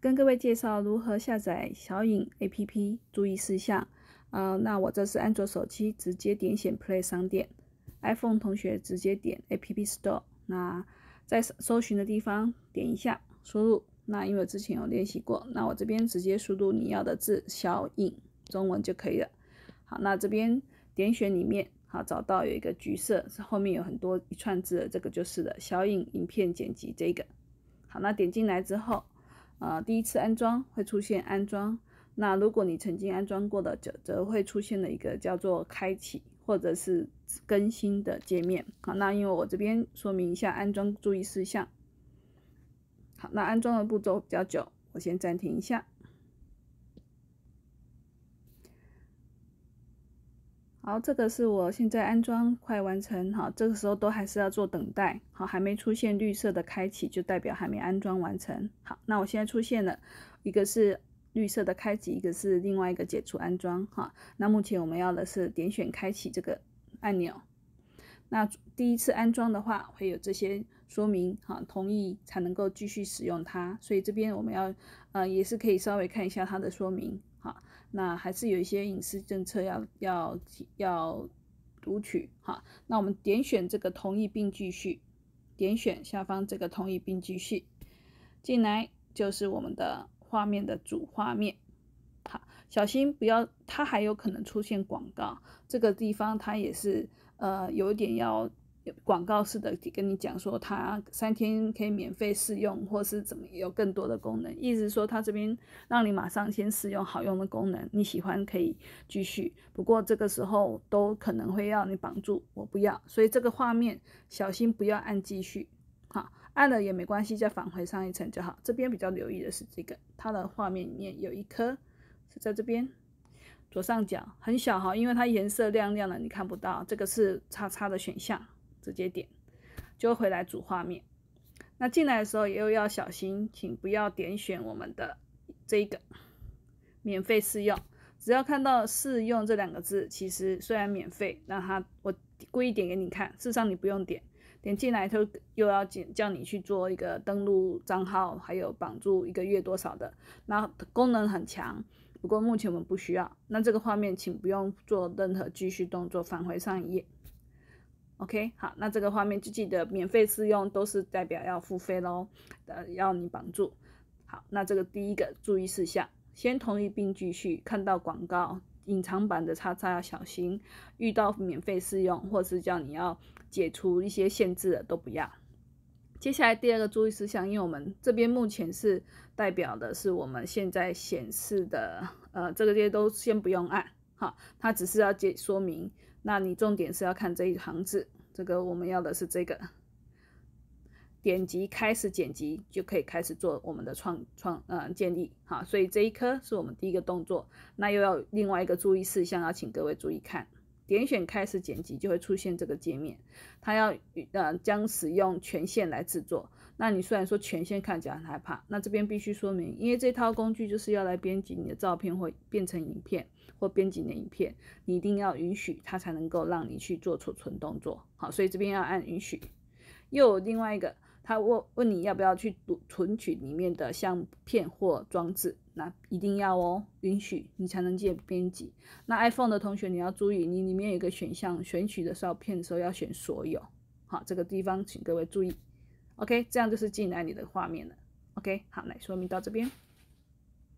跟各位介绍如何下载小影 APP 注意事项呃，那我这是安卓手机，直接点选 Play 商店，iPhone 同学直接点 App Store。那在搜寻的地方点一下，输入。那因为我之前有练习过，那我这边直接输入你要的字“小影”中文就可以了。好，那这边点选里面，好，找到有一个橘色，后面有很多一串字的，这个就是的“小影影片剪辑这个。好，那点进来之后。呃，第一次安装会出现安装，那如果你曾经安装过的，则则会出现了一个叫做开启或者是更新的界面。好，那因为我这边说明一下安装注意事项。好，那安装的步骤比较久，我先暂停一下。好，这个是我现在安装快完成，哈，这个时候都还是要做等待，好，还没出现绿色的开启，就代表还没安装完成。好，那我现在出现了一个是绿色的开启，一个是另外一个解除安装，哈，那目前我们要的是点选开启这个按钮。那第一次安装的话，会有这些说明哈，同意才能够继续使用它。所以这边我们要，呃，也是可以稍微看一下它的说明哈。那还是有一些隐私政策要要要读取哈。那我们点选这个同意并继续，点选下方这个同意并继续，进来就是我们的画面的主画面好，小心不要，它还有可能出现广告，这个地方它也是。呃，有一点要广告式的跟你讲，说它三天可以免费试用，或是怎么有更多的功能，意思说它这边让你马上先试用好用的功能，你喜欢可以继续，不过这个时候都可能会要你绑住，我不要，所以这个画面小心不要按继续，好，按了也没关系，再返回上一层就好。这边比较留意的是这个，它的画面里面有一颗是在这边。左上角很小哈，因为它颜色亮亮的，你看不到。这个是叉叉的选项，直接点就回来主画面。那进来的时候又要小心，请不要点选我们的这个免费试用。只要看到“试用”这两个字，其实虽然免费，那它我故意点给你看。事实上你不用点，点进来它又要叫你去做一个登录账号，还有绑住一个月多少的。那功能很强。不过目前我们不需要，那这个画面请不用做任何继续动作，返回上一页。OK，好，那这个画面就记得免费试用都是代表要付费喽，呃，要你绑住。好，那这个第一个注意事项，先同意并继续看到广告，隐藏版的叉叉要小心，遇到免费试用或是叫你要解除一些限制的都不要。接下来第二个注意事项，因为我们这边目前是代表的是我们现在显示的，呃，这个这些都先不用按，好，它只是要解说明。那你重点是要看这一行字，这个我们要的是这个，点击开始剪辑就可以开始做我们的创创，呃建立，好，所以这一颗是我们第一个动作。那又要另外一个注意事项，要请各位注意看。点选开始剪辑，就会出现这个界面。它要呃将使用权限来制作。那你虽然说权限看起来很害怕，那这边必须说明，因为这套工具就是要来编辑你的照片，或变成影片，或编辑你的影片，你一定要允许它才能够让你去做储存动作。好，所以这边要按允许。又有另外一个。他问问你要不要去读存取里面的相片或装置，那一定要哦，允许你才能进编辑。那 iPhone 的同学你要注意，你里面有一个选项，选取的照片的时候要选所有，好，这个地方请各位注意。OK，这样就是进来你的画面了。OK，好，来说明到这边。